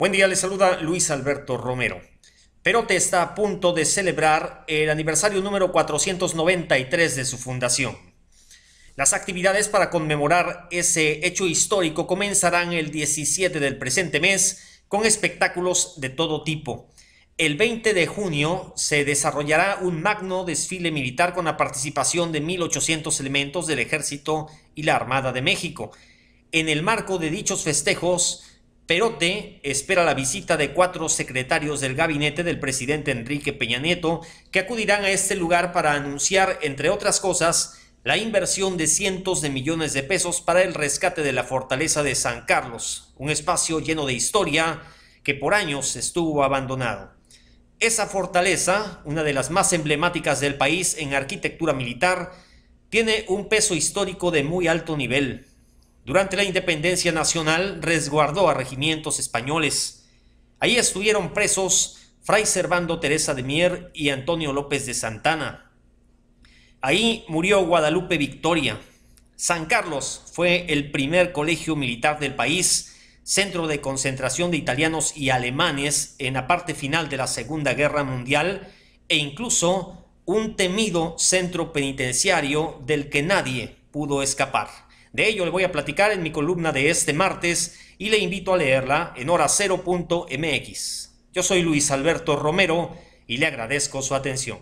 Buen día, les saluda Luis Alberto Romero. Perote está a punto de celebrar el aniversario número 493 de su fundación. Las actividades para conmemorar ese hecho histórico comenzarán el 17 del presente mes con espectáculos de todo tipo. El 20 de junio se desarrollará un magno desfile militar con la participación de 1.800 elementos del Ejército y la Armada de México. En el marco de dichos festejos, Perote espera la visita de cuatro secretarios del gabinete del presidente Enrique Peña Nieto, que acudirán a este lugar para anunciar, entre otras cosas, la inversión de cientos de millones de pesos para el rescate de la fortaleza de San Carlos, un espacio lleno de historia que por años estuvo abandonado. Esa fortaleza, una de las más emblemáticas del país en arquitectura militar, tiene un peso histórico de muy alto nivel durante la independencia nacional resguardó a regimientos españoles. Ahí estuvieron presos Fray Servando Teresa de Mier y Antonio López de Santana. Ahí murió Guadalupe Victoria. San Carlos fue el primer colegio militar del país, centro de concentración de italianos y alemanes en la parte final de la Segunda Guerra Mundial e incluso un temido centro penitenciario del que nadie pudo escapar. De ello le voy a platicar en mi columna de este martes y le invito a leerla en hora 0.mx. Yo soy Luis Alberto Romero y le agradezco su atención.